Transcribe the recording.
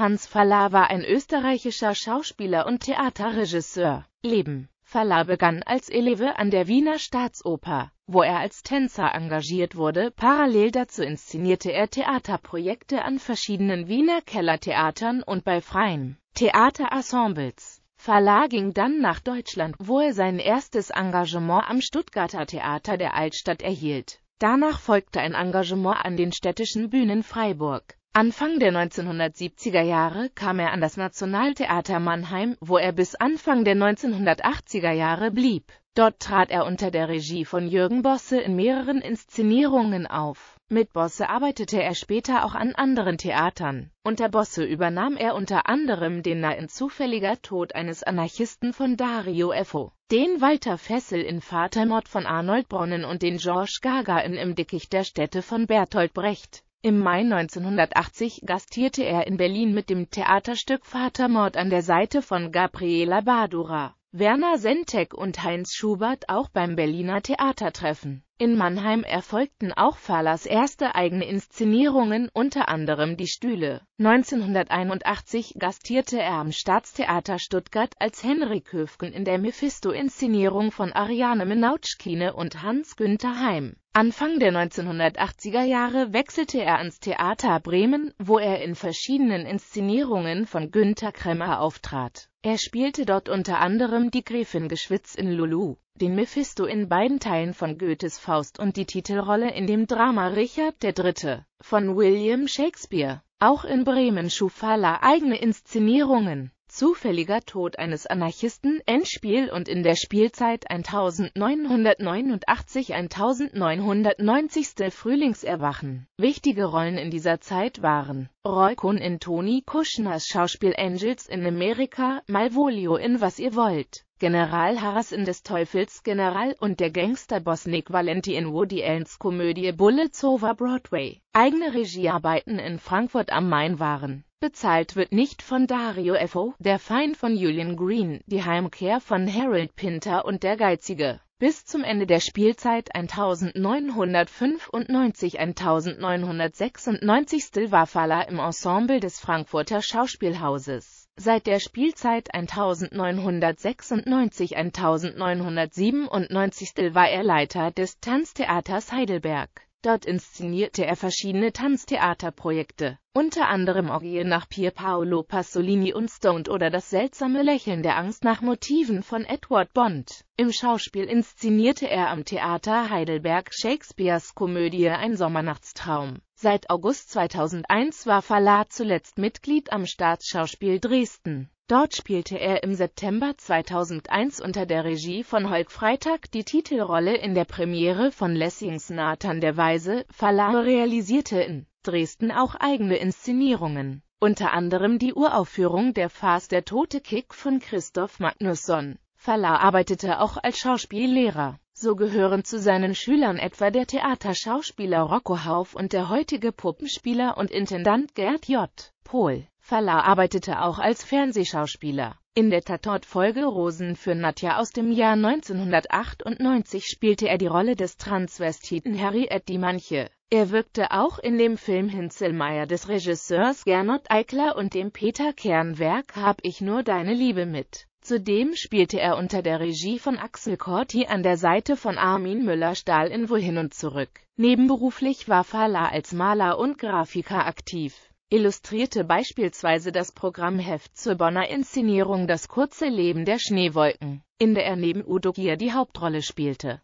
Hans Faller war ein österreichischer Schauspieler und Theaterregisseur. Leben Faller begann als Eleve an der Wiener Staatsoper, wo er als Tänzer engagiert wurde. Parallel dazu inszenierte er Theaterprojekte an verschiedenen Wiener Kellertheatern und bei freien Theaterensembles. Faller ging dann nach Deutschland, wo er sein erstes Engagement am Stuttgarter Theater der Altstadt erhielt. Danach folgte ein Engagement an den städtischen Bühnen Freiburg, Anfang der 1970er Jahre kam er an das Nationaltheater Mannheim, wo er bis Anfang der 1980er Jahre blieb. Dort trat er unter der Regie von Jürgen Bosse in mehreren Inszenierungen auf. Mit Bosse arbeitete er später auch an anderen Theatern. Unter Bosse übernahm er unter anderem den nahen zufälliger Tod eines Anarchisten von Dario Effo, den Walter Fessel in Vatermord von Arnold Bronnen und den George Gaga in Im Dickicht der Städte von Bertolt Brecht. Im Mai 1980 gastierte er in Berlin mit dem Theaterstück Vatermord an der Seite von Gabriela Badura, Werner Sentek und Heinz Schubert auch beim Berliner Theatertreffen in Mannheim erfolgten auch Fahlers erste eigene Inszenierungen, unter anderem Die Stühle. 1981 gastierte er am Staatstheater Stuttgart als Henrik Höfgen in der Mephisto-Inszenierung von Ariane Menautschkine und Hans-Günther Heim. Anfang der 1980er Jahre wechselte er ans Theater Bremen, wo er in verschiedenen Inszenierungen von Günther Kremmer auftrat. Er spielte dort unter anderem die Gräfin Geschwitz in Lulu den Mephisto in beiden Teilen von Goethes Faust und die Titelrolle in dem Drama Richard III. von William Shakespeare. Auch in Bremen schuf Faller eigene Inszenierungen. Zufälliger Tod eines Anarchisten, Endspiel und in der Spielzeit 1989-1990. Frühlingserwachen. Wichtige Rollen in dieser Zeit waren Roy Kuhn in Toni Kushners Schauspiel Angels in Amerika, Malvolio in Was ihr wollt, General in des Teufels General und der Gangsterboss Nick Valenti in Woody Allens Komödie Bullets Over Broadway. Eigene Regiearbeiten in Frankfurt am Main waren. Bezahlt wird nicht von Dario Effo, der Feind von Julian Green, die Heimkehr von Harold Pinter und der Geizige. Bis zum Ende der Spielzeit 1995-1996 Stilwarfala im Ensemble des Frankfurter Schauspielhauses. Seit der Spielzeit 1996-1997 war er Leiter des Tanztheaters Heidelberg. Dort inszenierte er verschiedene Tanztheaterprojekte, unter anderem Orgien nach Pier Paolo Pasolini und Stoned oder Das seltsame Lächeln der Angst nach Motiven von Edward Bond. Im Schauspiel inszenierte er am Theater Heidelberg Shakespeares Komödie Ein Sommernachtstraum. Seit August 2001 war Verlat zuletzt Mitglied am Staatsschauspiel Dresden. Dort spielte er im September 2001 unter der Regie von Holk Freitag die Titelrolle in der Premiere von Lessings Nathan der Weise. Verlage realisierte in Dresden auch eigene Inszenierungen, unter anderem die Uraufführung der Farce Der tote Kick von Christoph Magnusson. Verlar arbeitete auch als Schauspiellehrer. So gehören zu seinen Schülern etwa der Theaterschauspieler Rocco Hauf und der heutige Puppenspieler und Intendant Gerd J. Pohl. Faller arbeitete auch als Fernsehschauspieler. In der Tatort-Folge Rosen für Nadja aus dem Jahr 1998 spielte er die Rolle des Transvestiten Harriet die Manche. Er wirkte auch in dem Film Hinzelmeier des Regisseurs Gernot Eichler und dem Peter Kernwerk Hab ich nur deine Liebe mit. Zudem spielte er unter der Regie von Axel Corti an der Seite von Armin Müller-Stahl in Wohin und Zurück. Nebenberuflich war Fala als Maler und Grafiker aktiv illustrierte beispielsweise das Programmheft zur Bonner Inszenierung Das kurze Leben der Schneewolken, in der er neben Udo Gier die Hauptrolle spielte